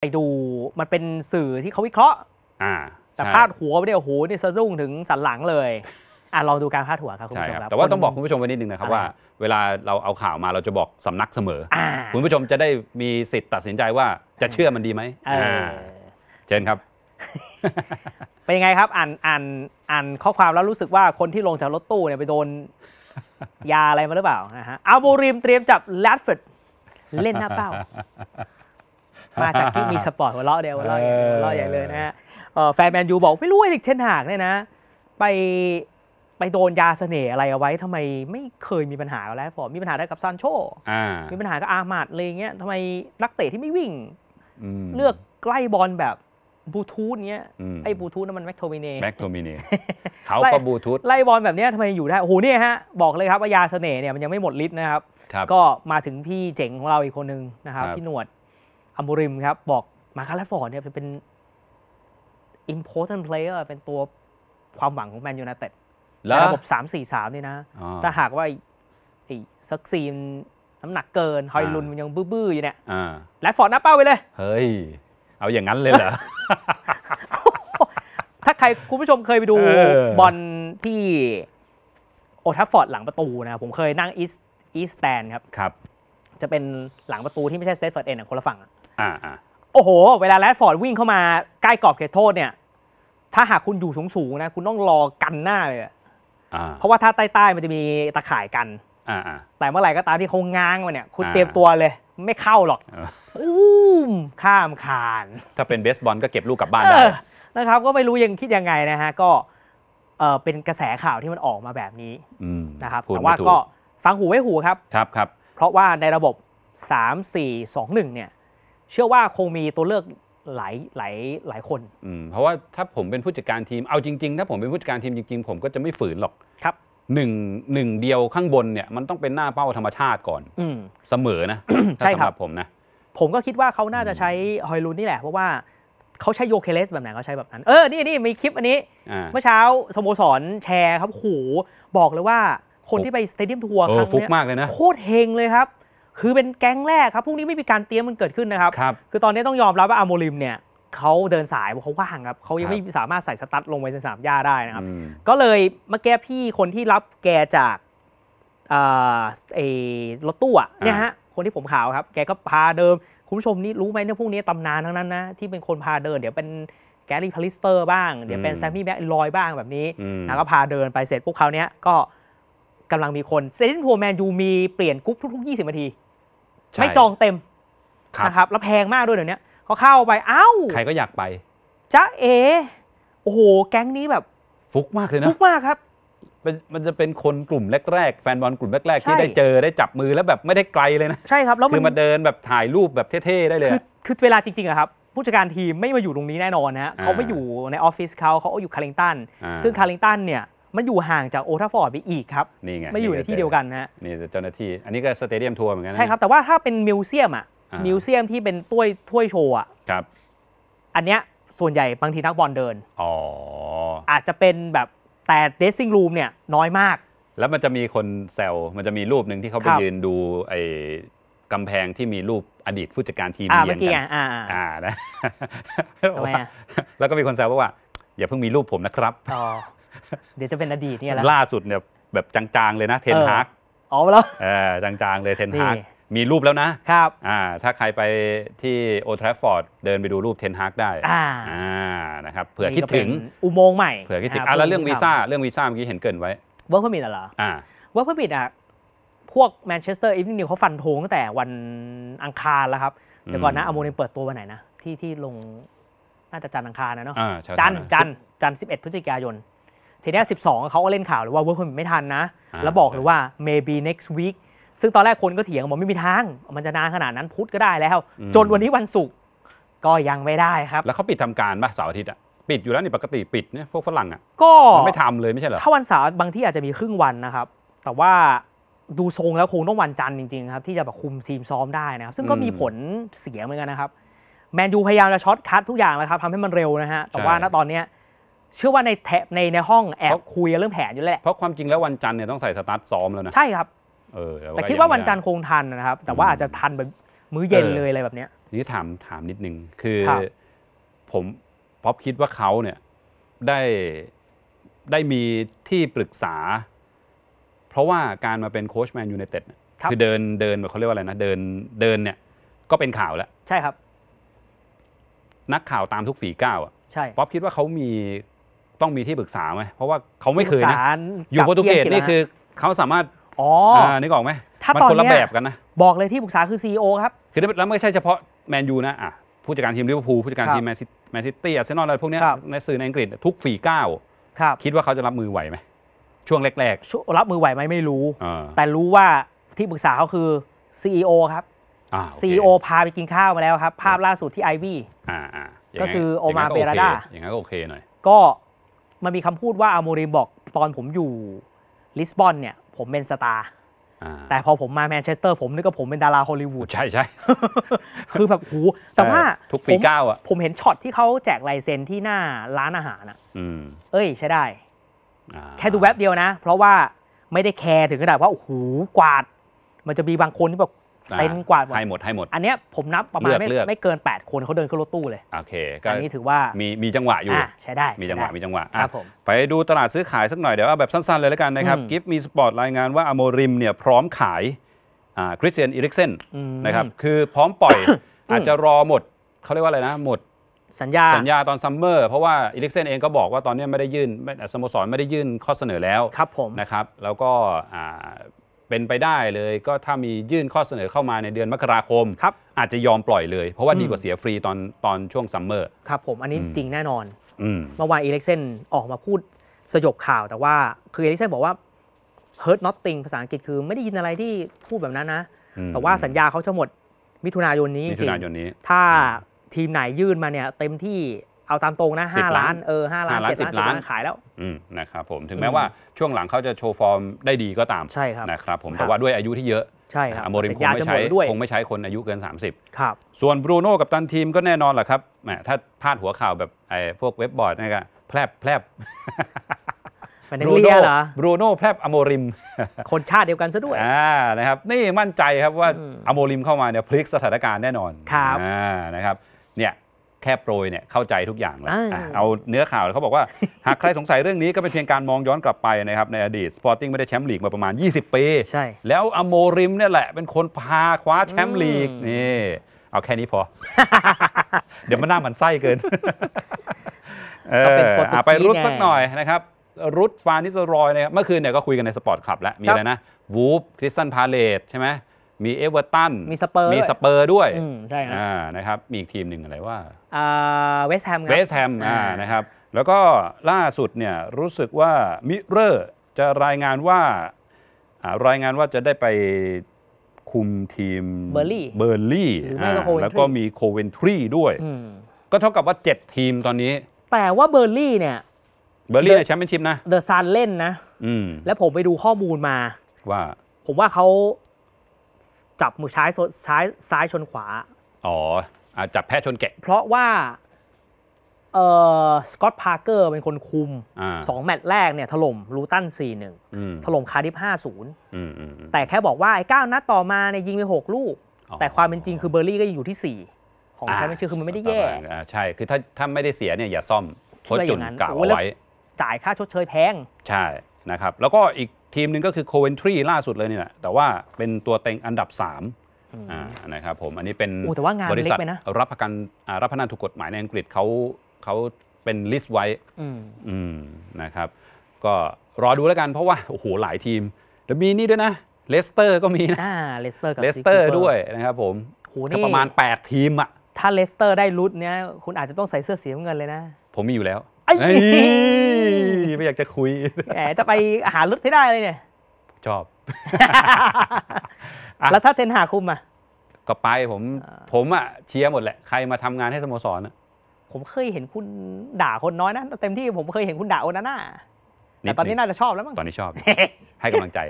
ไปดูมันเป็นสื่อที่เขาวิเคราะห์แต่พาดหัวไปเนี่ยโอ้โหนี่สะดุ้งถึงสันหลังเลยอ่ะลองดูการพาดหัวครับคุณผู้ชมครับ แต่ว่าต้องบอกคุณผู้ชมไว้นิดนึงนะครับว่าเวลาเราเอาข่าวมาเราจะบอกสำนักเสมอคุณผู้ชมจะได้มีสิทธิ์ตัดสินใจว่าจะเชื่อมันดีไหมเชิญครับ เป็นยังไงครับอ่านอ่านอ่านข้อความแล้วรู้สึกว่าคนที่ลงจากรถตู้เนี่ยไปโดนยาอะไรมาหรือเปล่านะฮะอาบบริมเตรียมจับแรดฟอร์ดเล่นหน้าเป้ามาจากที่มีสปอร์ตหัวเราะเดียวหัวเราะหัวเราะใหญ่เลยนะฮะแฟนแมนยูบอกไม่รู้ไอ้เด็กเช่นหากเนี่ยนะ ไปไปโดนยาเสน่ห์อะไรเอาไว้ ทำไมไม่เคยมีปัญหาแล้วฟอร์มีปัญหาได้กับซานโชมีปัญหากับอาหมาดอะไรเงี้ยทำไมนักเตะที่ไม่วิ่ง เลือกใกล้บอลแบบบลูทูธเนี้ยไอ้บลูทูธนั่นมันแม็กโทมินีแม็กโทมินีเขาก็บลูทูธไล่บอลแบบนี้ทำไมอยู่ได้โอ้โหเนี่ยฮะบอกเลยครับว่ายาเสน่ห์เนี่ยมันยังไม่หมดฤทธิ์นะครับก็มาถึงพี่เจ๋งของเราอีกคนนึงนะครับพี่หนวดอมบูริมครับ บอกมาคาร์ลฟอร์ดเนี่ยเป็น important player เป็นตัวความหวังของแมนยูไนเต็ดในระบบ 3-4-3 นี่นะ ถ้าหากว่าไอ้ซักซีนน้ำหนักเกินฮอยลุนมันยังบื้อๆอยู่เนี่ยแลดฟอร์ดหน้าเป้าไปเลย เฮ้ย เอาอย่างนั้นเลยเหรอ ถ้าใครคุณผู้ชมเคยไปดูบอลที่ โอทัฟฟอร์ดหลังประตูนะ ผมเคยนั่งอีสอีสแตนครับครับจะเป็นหลังประตูที่ไม่ใช่สเตทเฟิร์ดเอ็นคนละฝั่งอ่าโอ้โห เวลาแรดฟอร์ดวิ่งเข้ามาใกล้กรอบเขตโทษเนี่ย ถ้าหากคุณอยู่สูงๆนะ คุณต้องรอกันหน้าเลยอ่าเพราะว่าถ้าใต้ ๆ มันจะมีตะข่ายกันอ่าแต่เมื่อไหร่ก็ตามที่เขาง้างมาเนี่ย คุณเตรียมตัวเลย ไม่เข้าหรอกอื้มข้ามคาน ถ้าเป็นเบสบอลก็เก็บลูกกลับบ้านได้ นะครับ ก็ไม่รู้ยังคิดยังไงนะฮะ ก็เออเป็นกระแสข่าวที่มันออกมาแบบนี้นะครับ แต่ว่าก็ฟังหูไว้หูครับครับครับ เพราะว่าในระบบ 3 4 2 1เนี่ยเชื่อว่าคงมีตัวเลือกหลายหลายหลายคนอืมเพราะว่าถ้าผมเป็นผู้จัดการทีม เอาจริงๆ ถ้าผมเป็นผู้จัดการทีมจริง ๆ ผมก็จะไม่ฝืนหรอกครับหนึ่งหนึ่งเดียวข้างบนเนี่ย มันต้องเป็นหน้าเป้าธรรมชาติก่อน อืมเสมอนะถ้าใช่สำครัหบรับผมนะ ผมก็คิดว่าเขาน่าจะใช้ฮอยลูนนี่แหละเพราะว่าเขาใช้โยเคเลสแบบไหนเขาใช้แบบนั้นเออนี่นี่มีคลิปอันนี้เมื่อเช้าสโมสรแชร์ครับโหบอกเลยว่าคนที่ไปสเตเดียมทัวร์ครั้งฟุกนี้มากเลยนะโคตรเฮงเลยครับคือเป็นแก๊งแรกครับพวกนี้ไม่มีการเตรียมมันเกิดขึ้นนะครับ คือตอนนี้ต้องยอมรับว่าอาโมลิมเนี่ยเขาเดินสายเขาว่างครับเขายังไม่สามารถใส่สตั๊ดลงไปในสนามหญ้าได้นะครับ ก็เลยเมื่อกี้พี่คนที่รับแกจากเออรถตู้อะเนี่ยฮะ คนที่ผมข่าวครับ แกก็พาเดิมคุณผู้ชมนี่รู้ไหมเนี่ยพวกนี้ตำนานทั้งนั้นนะที่เป็นคนพาเดินเดี๋ยวเป็นแกรี่พาริสเตอร์บ้าง เดี๋ยวเป็นแซมมี่แบ็คลอยบ้างแบบนี้นะก็พาเดินไปเสร็จพวกเขาเนี้ยก็กำลังมีคนเซนต์ทัวร์แมนยูมีเปลี่ยนกุ๊ปทุกๆ 20นาทีไม่จองเต็มนะครับแล้วแพงมากด้วยเดี๋ยวนี้เขาเข้าไป เอ้า ใครก็อยากไปจ้าเอโอ้โหแก๊งนี้แบบ ฟุกมากเลยนะฟุกมากครับมันจะเป็นคนกลุ่มแรกๆ แฟนบอลกลุ่มแรกๆ ที่ได้เจอได้จับมือแล้วแบบไม่ได้ไกลเลยนะใช่ครับแล้วคือมาเดินแบบถ่ายรูปแบบเท่ๆได้เลยคือเวลาจริงๆอะครับ ผู้จัดการทีมไม่มาอยู่ตรงนี้แน่นอนนะเขาไม่อยู่ในออฟฟิศเขาเขาอยู่คาริงตันซึ่งคาริงตันเนี่ยมันอยู่ห่างจากโอทัฟฟอร์ดไปอีกครับนี่ไงไม่อยู่ในที่เดียวกันนะฮะนี่เจ้าหน้าที่ อันนี้ก็สเตเดียมทัวร์เหมือนกัน ใช่ครับ แต่ว่าถ้าเป็นมิวเซียมอ่ะมิวเซียมที่เป็นต้วยถ้วยโชว์อ่ะครับ อันเนี้ยส่วนใหญ่บางทีนักบอลเดิน อ๋อ อาจจะเป็นแบบแต่เดซซิ่งรูมเนี่ยน้อยมาก แล้วมันจะมีคนแซวมันจะมีรูปหนึ่งที่เขาไปยืนดูไอ้กำแพงที่มีรูปอดีตผู้จัดการทีมเยียนกันอ่านะแล้วก็มีคนแซวว่าอย่าเพิ่งมีรูปผมนะครับเดี๋ยวจะเป็นอดีตเนี่ยแล้ว ล่าสุดเนี่ยแบบจางๆ เลยนะเทนฮากอ๋อแล้วเออจางๆ เลยเทนฮากมีรูปแล้วนะครับอ่าถ้าใครไปที่โอทราฟอร์ดเดินไปดูรูปเทนฮากได้ อ่านะครับเผื่อคิดถึงอุโมงค์ใหม่เผื่อคิดถึงอ่ะแล้วเรื่องวีซ่าเรื่องวีซ่าเมื่อกี้เห็นเกินไว้เวิร์กเพอร์มิทเหรออ่าเวิร์กเพอร์มิทอ่ะพวกแมนเชสเตอร์อีฟนิวเขาฟันธงตั้งแต่วันอังคารแล้วครับแต่ก่อนนะอโมเนเปิดตัววันไหนนะที่ที่ลงน่าจะจันอังคารนะเนาะจันจันจันสิบเอ็ดพฤศจิกายนทีนี้12 เขาก็เล่นข่าวเลยว่าเวิร์คพอไม่ทันนะ แล้วบอกเลยว่า maybe next week ซึ่งตอนแรกคนก็เถียงบอกไม่มีทางมันจะนานขนาดนั้นพุธก็ได้แล้ว จนวันนี้วันศุกร์ก็ยังไม่ได้ครับ แล้วเขาปิดทำการป่ะเสาร์อาทิตย์อ่ะปิดอยู่แล้วนี่ปกติปิดเนี่ยพวกฝรั่งอ่ะก็ไม่ทำเลยไม่ใช่เหรอถ้าวันเสาร์บางที่อาจจะมีครึ่งวันนะครับแต่ว่าดูทรงแล้วคงต้องวันจันทร์จริงๆครับที่จะแบบคุมทีมซ้อมได้นะครับซึ่งก็มีผลเสียเหมือนกันนะครับแมนยูพยายามจะช็อตคัดทุกอย่างแล้วครับทำให้มันเร็วนะฮะแต่ว่าณตอนเนี้ยเชื่อว่าในแถในในห้องแอบคุยเริ่มแผนอยู่แล้วแหละเพราะความจริงแล้ววันจันทร์เนี่ยต้องใส่สตาร์ทซ้อมแล้วนะ ใช่ครับเออแต่คิดว่าวันจันทร์คงทันนะครับ แต่ว่าอาจจะทันแบบมื้อเย็นเลยอะไรแบบเนี้ยนี่ถามถามนิดนึงคือผมพอบคิดว่าเขาเนี่ยได้ได้มีที่ปรึกษา เพราะว่าการมาเป็นโค้ชแมนยูไนเต็ดคือเดินเดินแบบเขาเรียกว่าอะไรนะ เดินเดินเนี่ยก็เป็นข่าวแล้วใช่ครับ นักข่าวตามทุกฝีก้าวอ่ะใช่ป๊อปคิดว่าเขามีต้องมีที่ปรึกษาไหมเพราะว่าเขาไม่เคยนะอยู่โปรตุเกสนี่คือ เขาสามารถอ๋อนี่กออกไหมถ้าตอนนี้แบบกันนะ บอกเลยที่ปรึกษาคือซีอครับคือแล้วไม่ใช่เฉพาะแมนยูนะอ่ะผู้จัดการทีมลิเวอร์พูลผู้จัดการทีมแมนซิตี้อาร์เซนอลอะไรพวกนี้ในสื่อในอังกฤษทุกฝีก้าวคิดว่าเขาจะรับมือไหวไหม ช่วงแรกๆ รับมือไหวไหมไม่รู้ แต่รู้ว่าที่ปรึกษาเขาคือ c โอครับซีโอพาไปกินข้าวมาแล้วครับภาพล่าสุดที่ไอวี่ก็คือโอมาเบราดาอย่างนั้นก็โอเคหน่อยก็มันมีคำพูดว่าอาโมริมบอกตอนผมอยู่ลิสบอนเนี่ยผมเป็นสตาร์แต่พอผมมาแมนเชสเตอร์ ผมนึกว่าผมเป็นดาราฮอลลีวูดใช่ใช่คือแบบหู แต่ว่าทุกฝีก้าอ่ะ ผมเห็นช็อตที่เขาแจกลายเซ็นที่หน้าร้านอาหารอ่ะเอ้ยใช่ได้ แค่ดูแว็บเดียวนะ เพราะว่าไม่ได้แคร์ถึงขนาดว่าโอ้โหกวาด มันจะมีบางคนที่แบบเซนกว่าให้หมดให้หมดอันเนี้ยผมนับประมาณไม่ไม่เกิน 8 คนเขาเดินขึ้นรถตู้เลยโอเคอันนี้ถือว่ามีมีจังหวะอยู่ใช้ได้มีจังหวะมีจังหวะครับผมไปดูตลาดซื้อขายสักหน่อยเดี๋ยวเอาแบบสั้น ๆ เลยแล้วกันนะครับ กิฟมีสปอร์ตรายงานว่า อโมริมเนี่ยพร้อมขายคริสเตียนอีริกเซนนะครับคือพร้อมปล่อยอาจจะรอหมดเขาเรียกว่าอะไรนะ หมด สัญญาสัญญาตอนซัมเมอร์เพราะว่าอีลิกเซนเองก็บอกว่าตอนนี้ไม่ได้ยื่นสโมสรไม่ได้ยื่นข้อเสนอแล้วครับผมนะครับแล้วก็เป็นไปได้เลยก็ถ้ามียื่นข้อเสนอเข้ามาในเดือนมกราคม ครับ อาจจะยอมปล่อยเลย เพราะว่าดีกว่าเสียฟรีตอนตอนช่วงซัมเมอร์ ครับผมอันนี้จริงแน่นอนอืมเมื่อวานอีเล็กเซนออกมาพูดสยบข่าว แต่ว่า คืออีเล็กเซนบอกว่า hurt nothing ภาษาอังกฤษคือไม่ได้ยินอะไรที่พูดแบบนั้นนะ แต่ว่าสัญญาเขาจะหมด มิถุนายนนี้มิถุนายนนี้จริงถ้าทีมไหนยื่นมาเนี่ยเต็มที่เอาตามตรงนะห้าล้านเออห้าล้านเจ็ดล้านสิบล้านขายแล้วนะครับผมถึงแม้ว่าช่วงหลังเขาจะโชว์ฟอร์มได้ดีก็ตามใช่ครับนะครับผมแต่ว่าด้วยอายุที่เยอะใช่ครับอโมริมคงไม่ใช้ คงไม่ใช้คนอายุเกิน 30 ครับส่วนบรูโน่กับตันทีมก็แน่นอนแหละครับแหมถ้าพลาดหัวข่าวแบบไอ้พวกเว็บบอร์ดนี่ก็แพรบแพรบบรูโน่เหรอบรูโน่แพรบอโมริมคนชาติเดียวกันซะด้วยอ่านะครับนี่มั่นใจครับว่าอโมริมเข้ามาเนี่ยพลิกสถานการณ์แน่นอนครับอ่านะครับเนี่ยแค่โปรยเนี่ยเข้าใจทุกอย่างแล้วอเอาเนื้อข่าวเขาบอกว่า หากใครสงสัยเรื่องนี้ก็เป็นเพียงการมองย้อนกลับไปนะครับในอดีตสปอร์ติ้งไม่ได้แชมป์ลีกมาประมาณ 20 ปีใช่ แล้วอโมริมเนี่ยแหละเป็นคนพาคว้าแชมป์ลีกนี่เอาแค่นี้พอ เดี๋ยวมันน่ามันไส้เกิน เออไปรุดสักหน่อยนะครับ รุดฟานิสรอยนะครับ เมื่อคืนเนี่ยก็คุยกันในสปอร์ตคลับแล้วมีอะไรนะวูฟคริสตันพาเลตใช่ไหมมีเอเวอร์ตันมีสเปอร์มีสเปอร์ด้วยใช่ครับนะครับมีอีกทีมหนึ่งอะไรว่าเวสแฮมเวสแฮมนะครับ แล้วก็ล่าสุดเนี่ยรู้สึกว่ามิเรอร์จะรายงานว่า รายงานว่าจะได้ไป คุมทีมเบอร์ลี่เบอร์ลี่แล้วก็มีโคเวนทรีด้วยก็เท่ากับว่า 7 ทีมตอนนี้ แต่ว่าเบอร์ลี่เนี่ยเบอร์ลี่ในแชมเปี้ยนชิพนะเดอะซันเล่นนะแล้วผมไปดูข้อมูลมา ว่าผมว่าเขาจับมือซ้ายซ้ายซ้ายชนขวา อ๋ออจับแพ้ชนแกะ เพราะว่าเออสกอตพาร์เกอร์เป็นคนคุมอสองแมตช์แรกเนี่ยถล่มลูตันสี่หนึ่งถล่มคาร์ดิฟห้าศูนย์แต่แค่บอกว่าไอ้เก้านัดต่อมาเนี่ยยิงไปหกลูก แต่ความเป็นจริงคือเบอร์รี่ก็ยังอยู่ที่สี่ของแชมเปี้ยนชิพคือมันไม่ได้แย่ใช่คือถ้าถ้าไม่ได้เสียเนี่ย อย่าซ่อมเิโคาจุนกะาเอาวไว้จ่ายค่าชดเชยแพงใช่นะครับแล้วก็อีกทีมหนึ่งก็คือโคเวนทรีล่าสุดเลยนี่แหละแต่ว่าเป็นตัวเต็งอันดับ3อ่านะครับผมอันนี้เป็นแต่ว่างานบริษัทเล็กไปนะรับประกันรับพนันถูกกฎหมายในอังกฤษเขาเขาเป็นลิสต์ไว้นะครับก็รอดูแล้วกันเพราะว่าโอ้โหหลายทีมแล้วมีนี่ด้วยนะเลสเตอร์ก็มีนะเลสเตอร์กับเลสเตอร์ด้วยนะครับผมก็ประมาณ 8 ทีมอะถ้าเลสเตอร์ได้ลุ้นเนี่ย คุณอาจจะต้องใส่เสื้อสีเงินเลยนะ ผมมีอยู่แล้วไอ้ไม่อยากจะคุยแหมจะไปหาลุดให้ได้เลยเนี่ยชอบแล้วถ้าเทนหาคุม อ่ะก็ไปผมผมอ่ะ เชียร์หมดแหละใครมาทำงานให้สโมสรนะผมเคยเห็นคุณด่าคนน้อยนะเต็มที่ผมเคยเห็นคุณด่าโอนาน่าแต่ตตอนนี้น่าจะชอบแล้วมั้งตอนนี้ชอบ ให้กำลังใจ